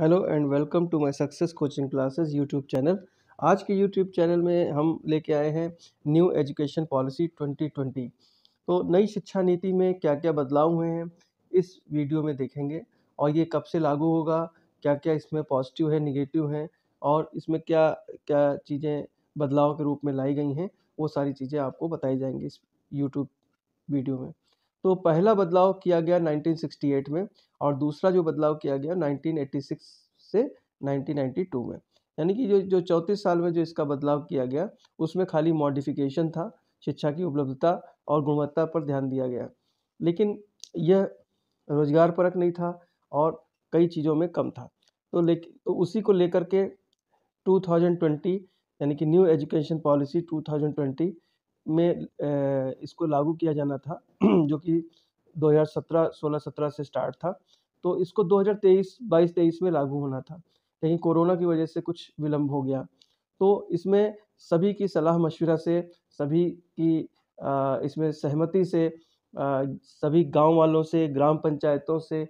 hello and welcome to my success coaching classes YouTube channel आज के YouTube channel में हम लेके आए हैं न्यू एजुकेशन पॉलिसी 2020 तो नई शिक्षा नीति में क्या क्या बदलाव हुए हैं इस वीडियो में देखेंगे और ये कब से लागू होगा क्या क्या इसमें पॉजिटिव है निगेटिव है और इसमें क्या क्या चीज़ें बदलाव के रूप में लाई गई हैं वो सारी चीज़ें आपको बताई जाएंगी इस यूट्यूब वीडियो में तो पहला बदलाव किया गया 1968 में और दूसरा जो बदलाव किया गया 1986 से 1992 में यानी कि जो जो चौंतीस साल में जो इसका बदलाव किया गया उसमें खाली मॉडिफिकेशन था शिक्षा की उपलब्धता और गुणवत्ता पर ध्यान दिया गया लेकिन यह रोजगार परक नहीं था और कई चीज़ों में कम था तो ले तो उसी को लेकर के 2020 यानी कि न्यू एजुकेशन पॉलिसी 2020 में इसको लागू किया जाना था जो कि 2017 16-17 से स्टार्ट था तो इसको 2023 22 23 में लागू होना था लेकिन कोरोना की वजह से कुछ विलम्ब हो गया तो इसमें सभी की सलाह मशवरा से सभी की इसमें सहमति से सभी गांव वालों से ग्राम पंचायतों से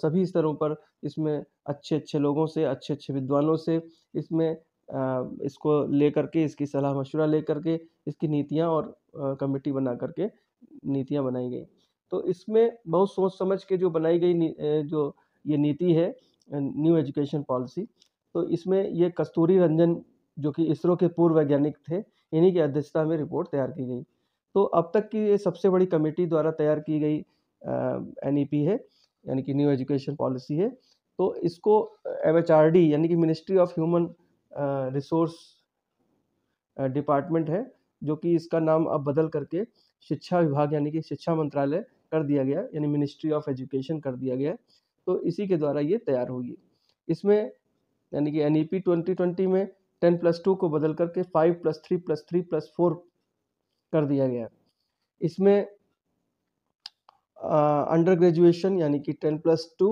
सभी स्तरों पर इसमें अच्छे अच्छे लोगों से अच्छे अच्छे विद्वानों से इसमें इसको ले करके इसकी सलाह मशवरा ले करके इसकी नीतियाँ और कमेटी बना करके नीतियाँ बनाई गई तो इसमें बहुत सोच समझ के जो बनाई गई जो ये नीति है न्यू एजुकेशन पॉलिसी तो इसमें ये कस्तूरी रंजन जो कि इसरो के पूर्व वैज्ञानिक थे इन्हीं की अध्यक्षता में रिपोर्ट तैयार की गई तो अब तक की ये सबसे बड़ी कमेटी द्वारा तैयार की गई एन है यानी कि न्यू एजुकेशन पॉलिसी है तो इसको एम यानी कि ministry of human resource department है जो कि इसका नाम अब बदल करके शिक्षा विभाग यानी कि शिक्षा मंत्रालय कर दिया गया यानी मिनिस्ट्री ऑफ एजुकेशन कर दिया गया तो इसी के द्वारा ये तैयार होगी इसमें यानी कि N E P twenty twenty में टेन प्लस टू को बदल करके five plus three plus three plus four कर दिया गया इसमें अंडर ग्रेजुएशन यानी कि टेन प्लस टू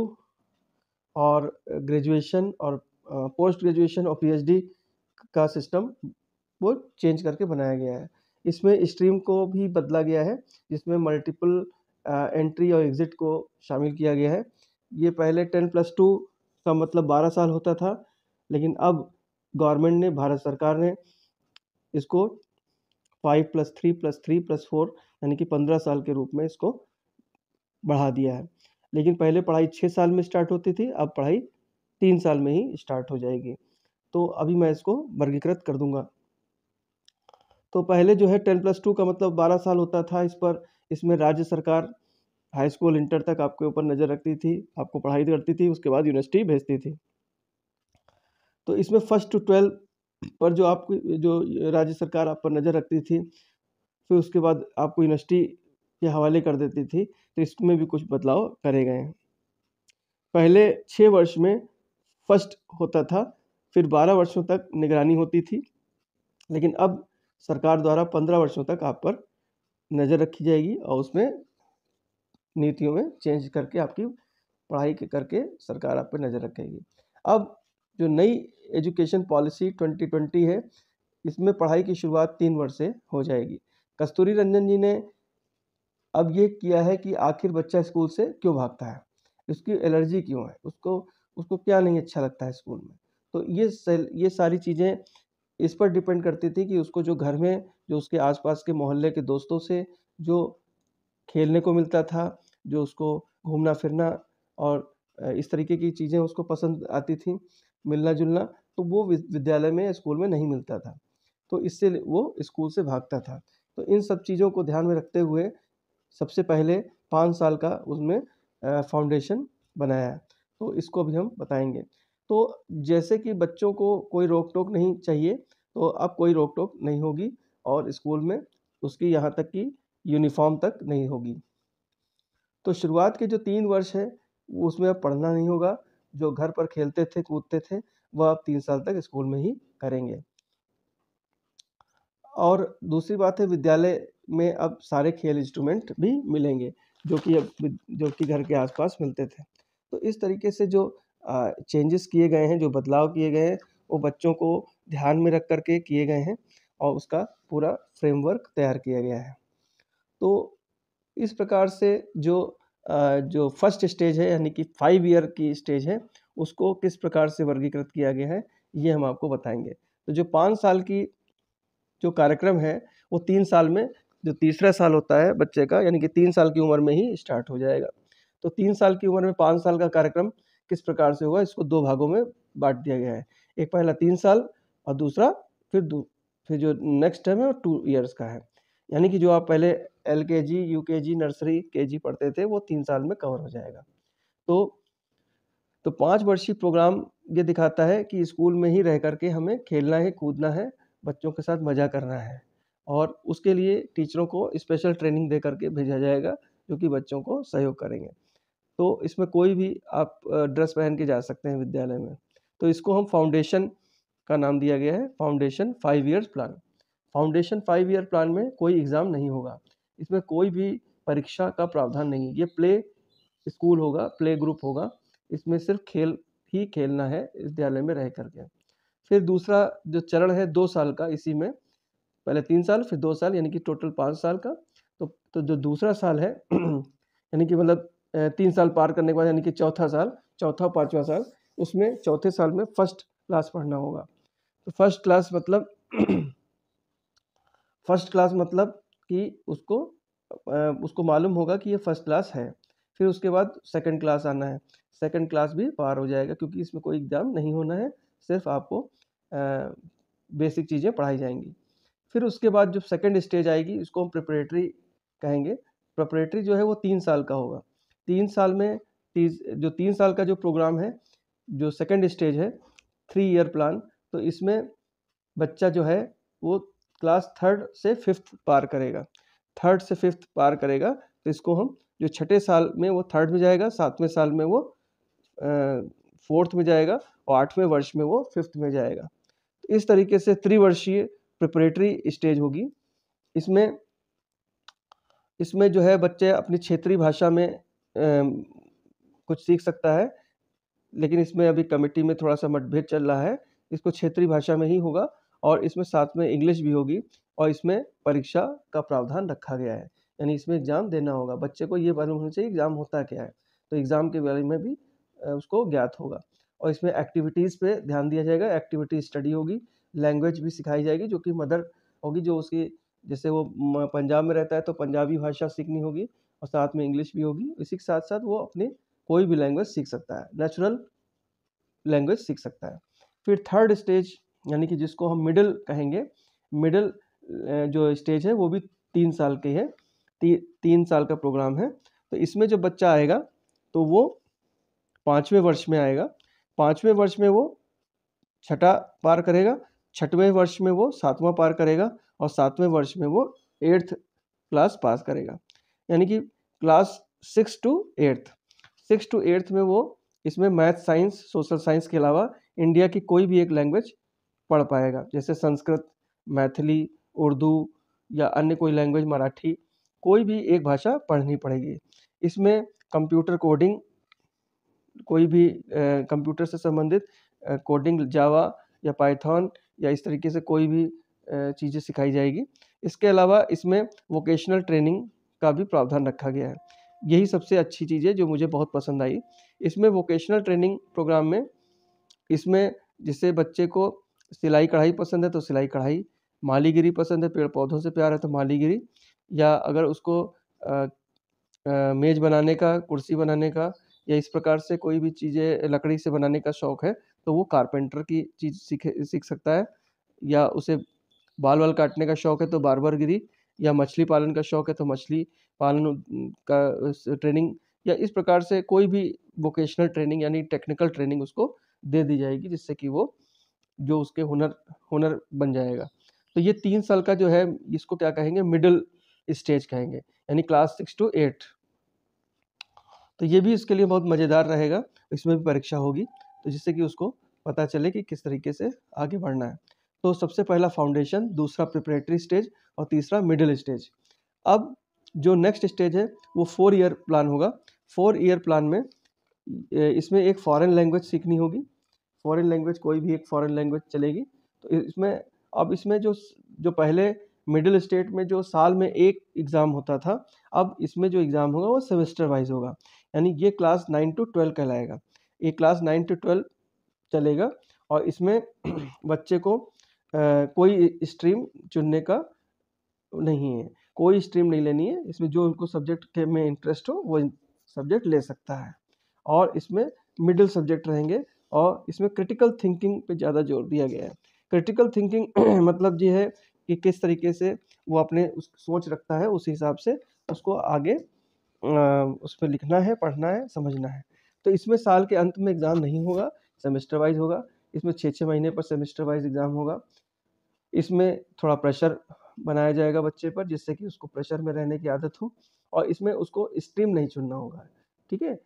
और ग्रेजुएशन और पोस्ट ग्रेजुएशन और पीएचडी का सिस्टम वो चेंज करके बनाया गया है इसमें स्ट्रीम को भी बदला गया है जिसमें मल्टीपल एंट्री और एग्ज़िट को शामिल किया गया है ये पहले टेन प्लस टू का मतलब बारह साल होता था लेकिन अब गवर्नमेंट ने भारत सरकार ने इसको five plus three plus three plus four यानी कि पंद्रह साल के रूप में इसको बढ़ा दिया है लेकिन पहले पढ़ाई छः साल में स्टार्ट होती थी अब पढ़ाई तीन साल में ही स्टार्ट हो जाएगी तो अभी मैं इसको वर्गीकृत कर दूंगा तो पहले जो है टेन प्लस टू का मतलब बारह साल होता था इस पर इसमें राज्य सरकार हाई स्कूल इंटर तक आपके ऊपर नज़र रखती थी आपको पढ़ाई करती थी उसके बाद यूनिवर्सिटी भेजती थी तो इसमें फर्स्ट टू ट्वेल्व पर जो आपकी जो राज्य सरकार आप पर नज़र रखती थी फिर उसके बाद आपको यूनिवर्सिटी के हवाले कर देती थी तो इसमें भी कुछ बदलाव करे गए हैं पहले छः वर्ष में फर्स्ट होता था फिर 12 वर्षों तक निगरानी होती थी लेकिन अब सरकार द्वारा 15 वर्षों तक आप पर नज़र रखी जाएगी और उसमें नीतियों में चेंज करके आपकी पढ़ाई करके सरकार आप पर नज़र रखेगी अब जो नई एजुकेशन पॉलिसी 2020 है इसमें पढ़ाई की शुरुआत तीन वर्ष से हो जाएगी कस्तूरी रंजन जी ने अब ये किया है कि आखिर बच्चा स्कूल से क्यों भागता है उसकी एलर्जी क्यों है उसको उसको क्या नहीं अच्छा लगता है स्कूल में तो ये ये सारी चीज़ें इस पर डिपेंड करती थी कि उसको जो घर में जो उसके आसपास के मोहल्ले के दोस्तों से जो खेलने को मिलता था जो उसको घूमना फिरना और इस तरीके की चीज़ें उसको पसंद आती थी मिलना जुलना तो वो विद्यालय में स्कूल में नहीं मिलता था तो इससे वो स्कूल से भागता था तो इन सब चीज़ों को ध्यान में रखते हुए सबसे पहले पाँच साल का उसमें फाउंडेशन बनाया तो इसको भी हम बताएंगे तो जैसे कि बच्चों को कोई रोक टोक नहीं चाहिए तो अब कोई रोक टोक नहीं होगी और स्कूल में उसकी यहाँ तक कि यूनिफॉर्म तक नहीं होगी तो शुरुआत के जो तीन वर्ष है उसमें अब पढ़ना नहीं होगा जो घर पर खेलते थे कूदते थे वह अब तीन साल तक स्कूल में ही करेंगे और दूसरी बात है विद्यालय में अब सारे खेल इंस्ट्रूमेंट भी मिलेंगे जो कि अब जो कि घर के आसपास मिलते थे तो इस तरीके से जो चेंजेस किए गए हैं जो बदलाव किए गए हैं वो बच्चों को ध्यान में रख करके किए गए हैं और उसका पूरा फ्रेमवर्क तैयार किया गया है तो इस प्रकार से जो जो फर्स्ट स्टेज है यानी कि फाइव ईयर की स्टेज है उसको किस प्रकार से वर्गीकृत किया गया है ये हम आपको बताएंगे तो जो पाँच साल की जो कार्यक्रम है वो तीन साल में जो तीसरा साल होता है बच्चे का यानी कि तीन साल की उम्र में ही स्टार्ट हो जाएगा तो तीन साल की उम्र में पाँच साल का कार्यक्रम किस प्रकार से हुआ इसको दो भागों में बांट दिया गया है एक पहला तीन साल और दूसरा फिर दू, फिर जो नेक्स्ट टर्म है वो टू ईयर्स का है यानी कि जो आप पहले एल के जी यू के जी नर्सरी के जी पढ़ते थे वो तीन साल में कवर हो जाएगा तो तो पाँच वर्षीय प्रोग्राम ये दिखाता है कि स्कूल में ही रह करके हमें खेलना है कूदना है बच्चों के साथ मज़ा करना है और उसके लिए टीचरों को स्पेशल ट्रेनिंग दे करके भेजा जाएगा जो कि बच्चों को सहयोग करेंगे तो इसमें कोई भी आप ड्रेस पहन के जा सकते हैं विद्यालय में तो इसको हम फाउंडेशन का नाम दिया गया है foundation five years plan foundation five year plan में कोई एग्ज़ाम नहीं होगा इसमें कोई भी परीक्षा का प्रावधान नहीं ये प्ले स्कूल होगा प्ले ग्रुप होगा इसमें सिर्फ खेल ही खेलना है विद्यालय में रह करके फिर दूसरा जो चरण है दो साल का इसी में पहले तीन साल फिर दो साल यानी कि टोटल पाँच साल का तो तो जो दूसरा साल है यानी कि मतलब तीन साल पार करने के बाद यानी कि चौथा साल चौथा पाँचवा साल उसमें चौथे साल में फर्स्ट क्लास पढ़ना होगा तो फर्स्ट क्लास मतलब फर्स्ट क्लास मतलब कि उसको उसको मालूम होगा कि ये फर्स्ट क्लास है फिर उसके बाद सेकंड क्लास आना है सेकंड क्लास भी पार हो जाएगा क्योंकि इसमें कोई एग्ज़ाम नहीं होना है सिर्फ आपको बेसिक चीज़ें पढ़ाई जाएंगी फिर उसके बाद जो सेकंड स्टेज आएगी इसको हम प्रिपरेटरी कहेंगे प्रपरेटरी जो है वो तीन साल का होगा तीन साल में जो तीन साल का जो प्रोग्राम है जो सेकेंड स्टेज है थ्री ईयर प्लान तो इसमें बच्चा जो है वो क्लास थर्ड से फिफ्थ पार करेगा थर्ड से फिफ्थ पार करेगा तो इसको हम जो छठे साल में वो थर्ड में जाएगा सातवें साल में वो फोर्थ में जाएगा और आठवें वर्ष में वो फिफ्थ में जाएगा इस तरीके से त्रिवर्षीय प्रिपरेटरी स्टेज होगी इसमें इसमें जो है बच्चे अपनी क्षेत्रीय भाषा में कुछ सीख सकता है लेकिन इसमें अभी कमेटी में थोड़ा सा मतभेद चल रहा है इसको क्षेत्रीय भाषा में ही होगा और इसमें साथ में इंग्लिश भी होगी और इसमें परीक्षा का प्रावधान रखा गया है यानी इसमें एग्ज़ाम देना होगा बच्चे को ये मालूम होना चाहिए एग्ज़ाम होता क्या है तो एग्ज़ाम के बारे में भी उसको ज्ञात होगा और इसमें एक्टिविटीज़ पे ध्यान दिया जाएगा एक्टिविटी स्टडी होगी लैंग्वेज भी सिखाई जाएगी जो कि मदर होगी जो उसकी जैसे वो पंजाब में रहता है तो पंजाबी भाषा सीखनी होगी और साथ में इंग्लिश भी होगी इसी के साथ साथ वो अपने कोई भी लैंग्वेज सीख सकता है नेचुरल लैंग्वेज सीख सकता है फिर थर्ड स्टेज यानी कि जिसको हम मिडिल कहेंगे मिडिल जो स्टेज है वो भी तीन साल की है ती, तीन साल का प्रोग्राम है तो इसमें जो बच्चा आएगा तो वो पाँचवें वर्ष में आएगा पाँचवें वर्ष में वो छठा पार करेगा छठवें वर्ष में वो सातवां पार करेगा और सातवें वर्ष में वो एट्थ क्लास पास करेगा यानी कि class six to eighth six to eighth में वो इसमें मैथ साइंस सोशल साइंस के अलावा इंडिया की कोई भी एक लैंग्वेज पढ़ पाएगा जैसे संस्कृत मैथिली उर्दू या अन्य कोई लैंग्वेज मराठी कोई भी एक भाषा पढ़नी पड़ेगी इसमें कंप्यूटर कोडिंग कोई भी कंप्यूटर से संबंधित कोडिंग जावा या पाइथन या इस तरीके से कोई भी चीज़ें सिखाई जाएगी इसके अलावा इसमें वोकेशनल ट्रेनिंग का भी प्रावधान रखा गया है यही सबसे अच्छी चीज़ है जो मुझे बहुत पसंद आई इसमें वोकेशनल ट्रेनिंग प्रोग्राम में इसमें जिससे बच्चे को सिलाई कढ़ाई पसंद है तो सिलाई कढ़ाई मालीगिरी पसंद है पेड़ पौधों से प्यार है तो मालीगिरी या अगर उसको मेज़ बनाने का कुर्सी बनाने का या इस प्रकार से कोई भी चीज़ें लकड़ी से बनाने का शौक़ है तो वो कारपेंटर की चीज़ सीखे सीख सकता है या उसे बाल बाल काटने का शौक़ है तो बारबरगिरी या मछली पालन का शौक है तो मछली पालन का ट्रेनिंग या इस प्रकार से कोई भी वोकेशनल ट्रेनिंग यानी टेक्निकल ट्रेनिंग उसको दे दी जाएगी जिससे कि वो जो उसके हुनर हुनर बन जाएगा तो ये तीन साल का जो है इसको क्या कहेंगे मिडिल स्टेज कहेंगे यानी क्लास सिक्स टू एट तो ये भी इसके लिए बहुत मज़ेदार रहेगा इसमें भी परीक्षा होगी तो जिससे कि उसको पता चले कि किस तरीके से आगे बढ़ना है तो सबसे पहला फाउंडेशन दूसरा प्रिपरेटरी स्टेज और तीसरा मिडिल स्टेज अब जो नेक्स्ट स्टेज है वो फोर ईयर प्लान होगा फोर ईयर प्लान में इसमें एक फॉरेन लैंग्वेज सीखनी होगी फॉरेन लैंग्वेज कोई भी एक फॉरेन लैंग्वेज चलेगी तो इसमें अब इसमें जो जो पहले मिडिल स्टेट में जो साल में एक एग्ज़ाम होता था अब इसमें जो एग्ज़ाम होगा वो सेमेस्टर वाइज होगा यानी ये क्लास नाइन टू ट्वेल्व कहलाएगा ये क्लास नाइन टू ट्वेल्व चलेगा और इसमें बच्चे को कोई स्ट्रीम चुनने का नहीं है कोई स्ट्रीम नहीं लेनी है इसमें जो उनको सब्जेक्ट के में इंटरेस्ट हो वो सब्जेक्ट ले सकता है और इसमें मिडिल सब्जेक्ट रहेंगे और इसमें क्रिटिकल थिंकिंग पे ज़्यादा जोर दिया गया है क्रिटिकल थिंकिंग मतलब ये है कि किस तरीके से वो अपने उस सोच रखता है उस हिसाब से उसको आगे उस पर लिखना है पढ़ना है समझना है तो इसमें साल के अंत में एग्ज़ाम नहीं होगा सेमेस्टर वाइज होगा इसमें छः छः महीने पर सेमेस्टर वाइज एग्ज़ाम होगा इसमें थोड़ा प्रेशर बनाया जाएगा बच्चे पर जिससे कि उसको प्रेशर में रहने की आदत हो और इसमें उसको स्ट्रीम नहीं चुनना होगा ठीक है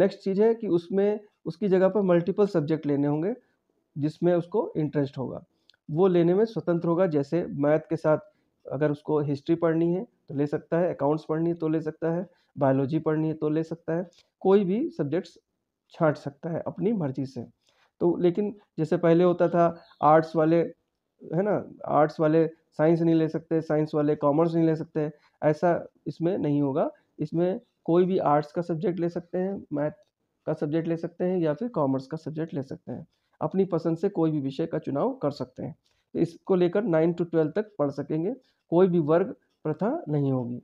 नेक्स्ट चीज़ है कि उसमें उसकी जगह पर मल्टीपल सब्जेक्ट लेने होंगे जिसमें उसको इंटरेस्ट होगा वो लेने में स्वतंत्र होगा जैसे मैथ के साथ अगर उसको हिस्ट्री पढ़नी है तो ले सकता है अकाउंट्स पढ़नी है तो ले सकता है बायोलॉजी पढ़नी है तो ले सकता है कोई भी सब्जेक्ट्स छाँट सकता है अपनी मर्जी से तो लेकिन जैसे पहले होता था आर्ट्स वाले है ना आर्ट्स वाले साइंस नहीं ले सकते साइंस वाले कॉमर्स नहीं ले सकते ऐसा इसमें नहीं होगा इसमें कोई भी आर्ट्स का सब्जेक्ट ले सकते हैं मैथ का सब्जेक्ट ले सकते हैं या फिर कॉमर्स का सब्जेक्ट ले सकते हैं अपनी पसंद से कोई भी विषय का चुनाव कर सकते हैं तो इसको लेकर नाइन टू ट्वेल्व तक पढ़ सकेंगे कोई भी वर्ग प्रथा नहीं होगी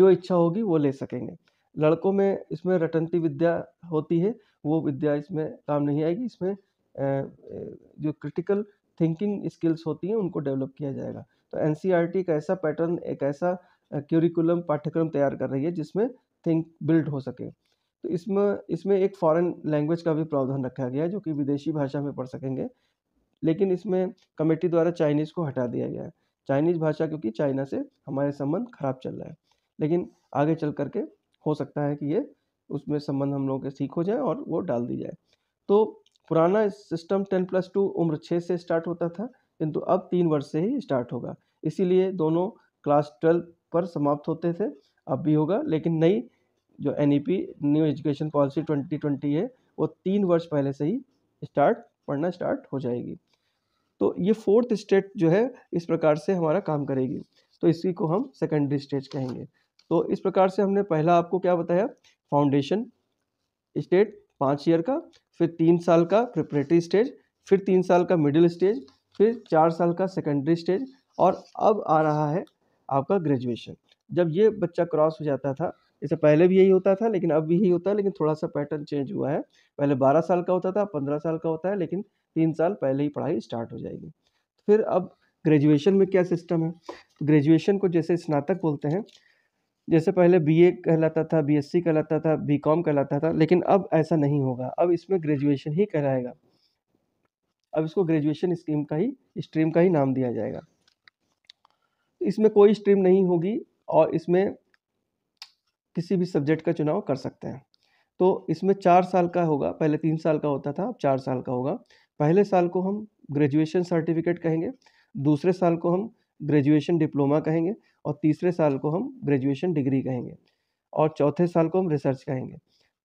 जो इच्छा होगी वो ले सकेंगे लड़कों में इसमें रटंती विद्या होती है वो विद्या इसमें काम नहीं आएगी इसमें जो क्रिटिकल थिंकिंग स्किल्स होती हैं उनको डेवलप किया जाएगा तो एन e एक ऐसा पैटर्न एक ऐसा क्यूरिकुलम पाठ्यक्रम तैयार कर रही है जिसमें थिंक बिल्ड हो सके तो इसमें इसमें एक फॉरेन लैंग्वेज का भी प्रावधान रखा गया है जो कि विदेशी भाषा में पढ़ सकेंगे लेकिन इसमें कमेटी द्वारा चाइनीज़ को हटा दिया गया है चाइनीज़ भाषा क्योंकि चाइना से हमारे संबंध खराब चल रहा है लेकिन आगे चल करके हो सकता है कि ये उसमें संबंध हम लोगों के ठीक हो जाए और वो डाल दी जाए तो पुराना सिस्टम टेन प्लस टू उम्र छः से स्टार्ट होता था किंतु अब तीन वर्ष से ही स्टार्ट होगा इसीलिए दोनों क्लास ट्वेल्व पर समाप्त होते थे अब भी होगा लेकिन नई जो an new education policy twenty twenty है वो तीन वर्ष पहले से ही स्टार्ट पढ़ना स्टार्ट हो जाएगी तो ये फोर्थ स्टेट जो है इस प्रकार से हमारा काम करेगी तो इसी को हम सेकेंडरी स्टेज कहेंगे तो इस प्रकार से हमने पहला आपको क्या बताया फाउंडेशन स्टेट पाँच ईयर का फिर तीन साल का प्रिपरेटरी स्टेज फिर तीन साल का मिडिल स्टेज फिर चार साल का सेकेंडरी स्टेज और अब आ रहा है आपका ग्रेजुएशन जब ये बच्चा क्रॉस हो जाता था इससे पहले भी यही होता था लेकिन अब भी यही होता है लेकिन थोड़ा सा पैटर्न चेंज हुआ है पहले बारह साल का होता था पंद्रह साल का होता है लेकिन तीन साल पहले ही पढ़ाई स्टार्ट हो जाएगी फिर अब ग्रेजुएशन में क्या सिस्टम है ग्रेजुएशन को जैसे स्नातक बोलते हैं जैसे पहले बीए कहलाता था बीएससी कहलाता था बीकॉम कहलाता था लेकिन अब ऐसा नहीं होगा अब इसमें ग्रेजुएशन ही कहलाएगा अब इसको ग्रेजुएशन स्कीम का ही स्ट्रीम का ही नाम दिया जाएगा इसमें कोई स्ट्रीम नहीं होगी और इसमें किसी भी सब्जेक्ट का चुनाव कर सकते हैं तो इसमें चार साल का होगा पहले तीन साल का होता था अब चार साल का होगा पहले साल को हम ग्रेजुएशन सर्टिफिकेट कहेंगे दूसरे साल को हम ग्रेजुएशन डिप्लोमा कहेंगे और तीसरे साल को हम ग्रेजुएशन डिग्री कहेंगे और चौथे साल को हम रिसर्च कहेंगे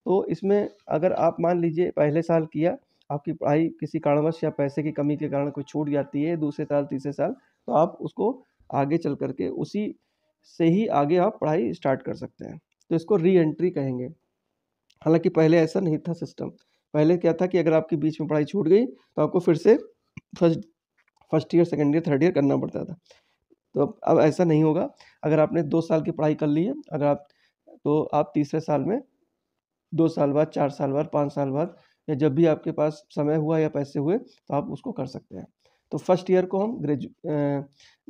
तो इसमें अगर आप मान लीजिए पहले साल किया आपकी पढ़ाई किसी कारणवश या पैसे की कमी के कारण कोई छूट जाती है दूसरे साल तीसरे साल तो आप उसको आगे चल करके उसी से ही आगे आप पढ़ाई स्टार्ट कर सकते हैं तो इसको री एंट्री कहेंगे हालांकि पहले ऐसा नहीं था सिस्टम पहले क्या था कि अगर आपके बीच में पढ़ाई छूट गई तो आपको फिर से first first year second year third year करना पड़ता था तो अब अब ऐसा नहीं होगा अगर आपने दो साल की पढ़ाई कर ली है अगर आप तो आप तीसरे साल में दो साल बाद चार साल बाद पाँच साल बाद या जब भी आपके पास समय हुआ या पैसे हुए तो आप उसको कर सकते हैं तो फर्स्ट ईयर को हम ग्रेजु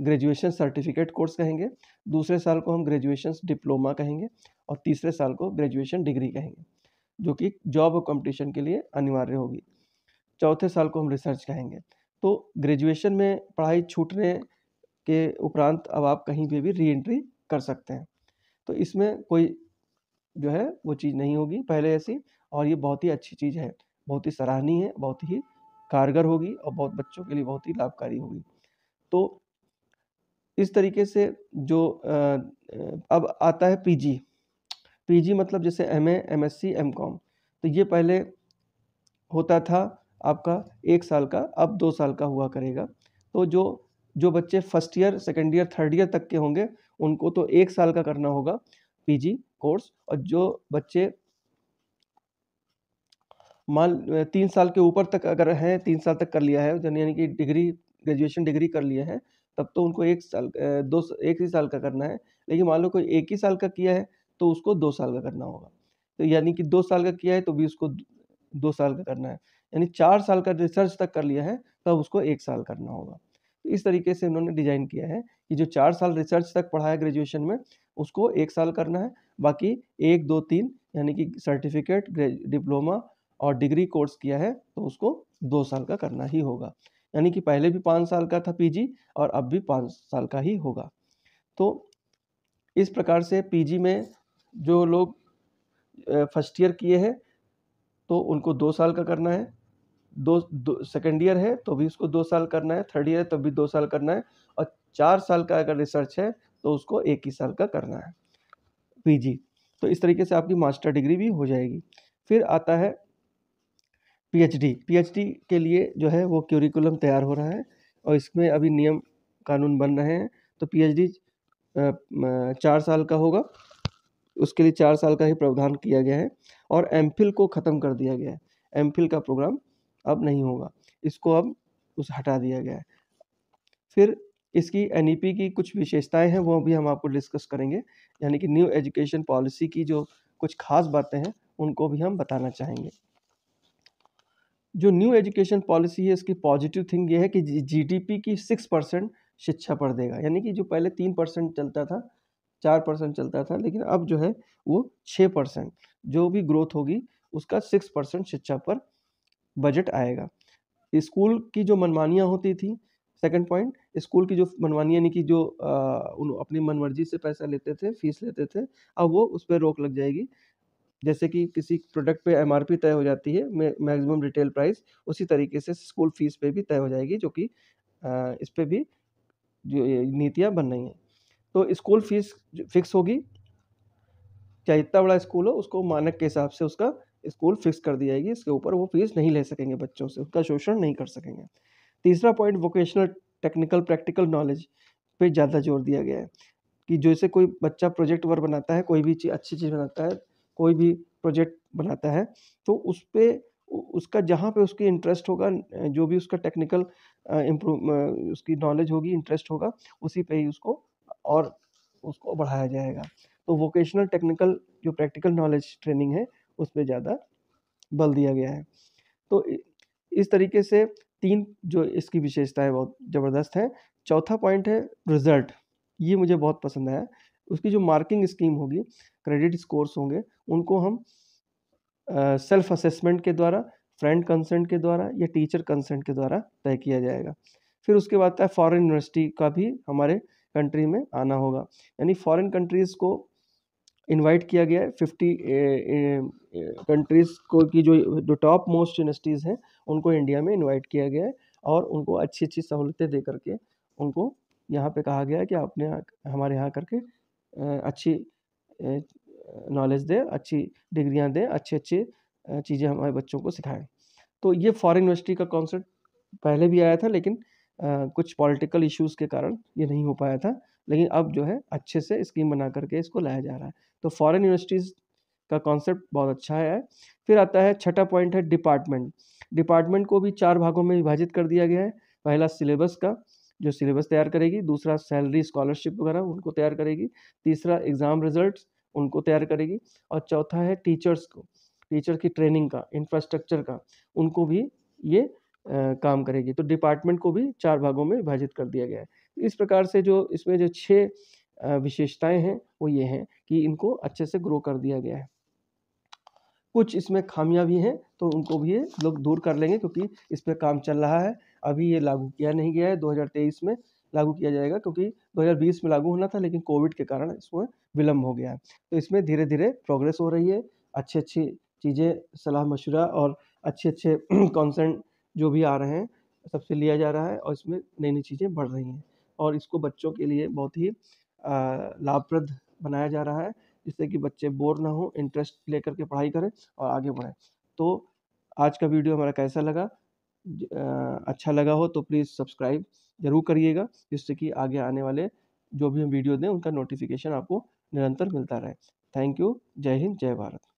ग्रेजुएशन सर्टिफिकेट कोर्स कहेंगे दूसरे साल को हम ग्रेजुएशन डिप्लोमा कहेंगे और तीसरे साल को ग्रेजुएशन डिग्री कहेंगे जो कि जॉब और कॉम्पिटिशन के लिए अनिवार्य होगी चौथे साल को हम रिसर्च कहेंगे तो ग्रेजुएशन में पढ़ाई छूटने के उपरांत अब आप कहीं पर भी री एंट्री कर सकते हैं तो इसमें कोई जो है वो चीज़ नहीं होगी पहले ऐसी और ये बहुत ही अच्छी चीज़ है बहुत ही सराहनीय है बहुत ही कारगर होगी और बहुत बच्चों के लिए बहुत ही लाभकारी होगी तो इस तरीके से जो अब आता है पीजी पीजी मतलब जैसे एमए एमएससी एमकॉम तो ये पहले होता था आपका एक साल का अब दो साल का हुआ करेगा तो जो जो बच्चे first year second year third year तक के होंगे उनको तो एक साल का करना होगा पीजी कोर्स और जो बच्चे मान तीन साल के ऊपर तक अगर हैं तीन साल तक कर लिया है यानी कि डिग्री ग्रेजुएशन डिग्री कर लिया है तब तो उनको एक साल दो एक ही साल का करना है लेकिन मान लो कोई एक ही साल का किया है तो उसको दो साल का करना होगा तो यानी कि दो साल का किया है तो भी उसको दो साल का करना है यानी चार साल का रिसर्च तक कर लिया है तब तो उसको एक साल करना होगा तो इस तरीके से उन्होंने डिज़ाइन किया है कि जो चार साल रिसर्च तक पढ़ाया ग्रेजुएशन में उसको एक साल करना है बाकी एक दो तीन यानी कि सर्टिफिकेट डिप्लोमा और डिग्री कोर्स किया है तो उसको दो साल का करना ही होगा यानी कि पहले भी पाँच साल का था पीजी और अब भी पाँच साल का ही होगा तो इस प्रकार से पीजी में जो लोग फर्स्ट ईयर किए हैं तो उनको दो साल का करना है दो, दो सेकेंड ईयर है तो भी उसको दो साल करना है थर्ड ईयर है तो भी दो साल करना है और चार साल का अगर रिसर्च है तो उसको एक ही साल का करना है पी तो इस तरीके से आपकी मास्टर डिग्री भी हो जाएगी फिर आता है पीएचडी पीएचडी के लिए जो है वो क्यूरिकुलम तैयार हो रहा है और इसमें अभी नियम कानून बन रहे हैं तो पीएचडी चार साल का होगा उसके लिए चार साल का ही प्रावधान किया गया है और एम को ख़त्म कर दिया गया है एम का प्रोग्राम अब नहीं होगा इसको अब उस हटा दिया गया है फिर इसकी एन e की कुछ विशेषताएं हैं वो भी हम आपको डिस्कस करेंगे यानी कि न्यू एजुकेशन पॉलिसी की जो कुछ खास बातें हैं उनको भी हम बताना चाहेंगे जो न्यू एजुकेशन पॉलिसी है इसकी पॉजिटिव थिंग ये है कि जीडीपी की सिक्स परसेंट शिक्षा पर देगा यानी कि जो पहले तीन परसेंट चलता था चार परसेंट चलता था लेकिन अब जो है वो छः परसेंट जो भी ग्रोथ होगी उसका सिक्स परसेंट शिक्षा पर बजट आएगा स्कूल की जो मनमानियाँ होती थी सेकंड पॉइंट स्कूल की जो मनमानी यानी कि जो आ, उन अपनी मनमर्जी से पैसा लेते थे फीस लेते थे अब वो उस पर रोक लग जाएगी जैसे कि किसी प्रोडक्ट पे एमआरपी तय हो जाती है मैक्सिमम रिटेल प्राइस उसी तरीके से स्कूल फीस पे भी तय हो जाएगी जो कि इस पर भी जो नीतियाँ बन रही हैं तो स्कूल फीस फिक्स होगी चाहे इतना बड़ा स्कूल हो उसको मानक के हिसाब से उसका स्कूल फिक्स कर दी जाएगी इसके ऊपर वो फीस नहीं ले सकेंगे बच्चों से उसका शोषण नहीं कर सकेंगे तीसरा point vocational technical practical knowledge पे ज़्यादा जोर दिया गया है कि जैसे कोई बच्चा प्रोजेक्ट वर्क बनाता है कोई भी चीज़ अच्छी चीज़ बनाता है कोई भी प्रोजेक्ट बनाता है तो उस पर उसका जहाँ पे उसकी इंटरेस्ट होगा जो भी उसका टेक्निकल इम्प्रूव उसकी नॉलेज होगी इंटरेस्ट होगा उसी पे ही उसको और उसको बढ़ाया जाएगा तो वोकेशनल टेक्निकल जो प्रैक्टिकल नॉलेज ट्रेनिंग है उस पर ज़्यादा बल दिया गया है तो इस तरीके से तीन जो इसकी विशेषताएं बहुत ज़बरदस्त है चौथा पॉइंट है रिजल्ट ये मुझे बहुत पसंद आया उसकी जो मार्किंग स्कीम होगी क्रेडिट स्कोर्स होंगे उनको हम सेल्फ असेसमेंट के द्वारा फ्रेंड कंसेंट के द्वारा या टीचर कंसेंट के द्वारा तय किया जाएगा फिर उसके बाद फॉरेन यूनिवर्सिटी का भी हमारे कंट्री में आना होगा यानी फॉरेन कंट्रीज़ को इनवाइट किया गया है फिफ्टी कंट्रीज़ को की जो जो टॉप मोस्ट यूनिवर्सिटीज़ हैं उनको इंडिया में इनवाइट किया गया है और उनको अच्छी अच्छी सहूलतें दे करके उनको यहाँ पे कहा गया है कि आपने यहाँ हमारे यहाँ करके अच्छी नॉलेज दें अच्छी डिग्रियाँ दें अच्छी अच्छी चीज़ें हमारे बच्चों को सिखाएं तो ये फॉरेन यूनिवर्सिटी का कॉन्सेप्ट पहले भी आया था लेकिन आ, कुछ पॉलिटिकल इश्यूज के कारण ये नहीं हो पाया था लेकिन अब जो है अच्छे से स्कीम बना करके इसको लाया जा रहा है तो फॉरेन यूनिवर्सिटीज़ का कॉन्सेप्ट बहुत अच्छा है फिर आता है छठा पॉइंट है डिपार्टमेंट डिपार्टमेंट को भी चार भागों में विभाजित कर दिया गया है पहला सिलेबस का जो सिलेबस तैयार करेगी दूसरा सैलरी स्कॉलरशिप वगैरह उनको तैयार करेगी तीसरा एग्ज़ाम रिजल्ट उनको तैयार करेगी और चौथा है टीचर्स को टीचर की ट्रेनिंग का इंफ्रास्ट्रक्चर का उनको भी ये आ, काम करेगी तो डिपार्टमेंट को भी चार भागों में विभाजित कर दिया गया है इस प्रकार से जो इसमें जो छः विशेषताएं हैं वो ये हैं कि इनको अच्छे से ग्रो कर दिया गया है कुछ इसमें खामियां भी हैं तो उनको भी ये लोग दूर कर लेंगे क्योंकि इस पर काम चल रहा है अभी ये लागू किया नहीं गया है 2023 में लागू किया जाएगा क्योंकि 2020 में लागू होना था लेकिन कोविड के कारण इसमें विलम्ब हो गया है तो इसमें धीरे धीरे प्रोग्रेस हो रही है अच्छी अच्छी चीज़ें सलाह मशुरा और अच्छे अच्छे कॉन्सेंट जो भी आ रहे हैं सबसे लिया जा रहा है और इसमें नई नई चीज़ें बढ़ रही हैं और इसको बच्चों के लिए बहुत ही लाभप्रद बनाया जा रहा है जिससे कि बच्चे बोर ना हो इंटरेस्ट लेकर के पढ़ाई करें और आगे बढ़ें तो आज का वीडियो हमारा कैसा लगा अच्छा लगा हो तो प्लीज़ सब्सक्राइब ज़रूर करिएगा जिससे कि आगे आने वाले जो भी हम वीडियो दें उनका नोटिफिकेशन आपको निरंतर मिलता रहे थैंक यू जय हिंद जय भारत